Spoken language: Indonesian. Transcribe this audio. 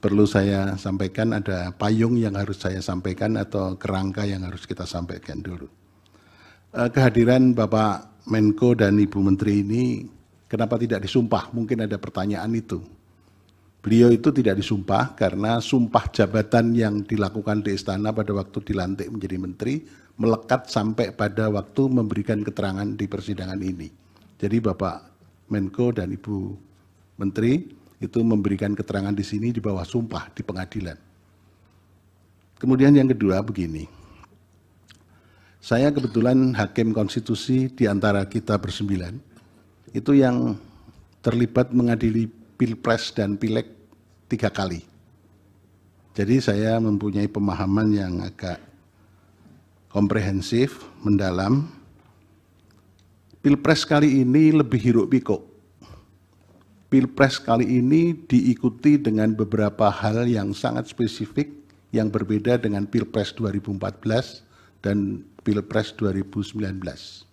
perlu saya sampaikan ada payung yang harus saya sampaikan atau kerangka yang harus kita sampaikan dulu. Eh, kehadiran Bapak Menko dan Ibu Menteri ini kenapa tidak disumpah? Mungkin ada pertanyaan itu. Beliau itu tidak disumpah karena sumpah jabatan yang dilakukan di istana pada waktu dilantik menjadi menteri melekat sampai pada waktu memberikan keterangan di persidangan ini. Jadi Bapak Menko dan Ibu Menteri itu memberikan keterangan di sini di bawah sumpah di pengadilan. Kemudian yang kedua begini. Saya kebetulan hakim konstitusi di antara kita bersembilan itu yang terlibat mengadili pilpres dan pileg tiga kali. Jadi saya mempunyai pemahaman yang agak komprehensif, mendalam. Pilpres kali ini lebih hiruk pikuk Pilpres kali ini diikuti dengan beberapa hal yang sangat spesifik yang berbeda dengan Pilpres 2014 dan Pilpres 2019.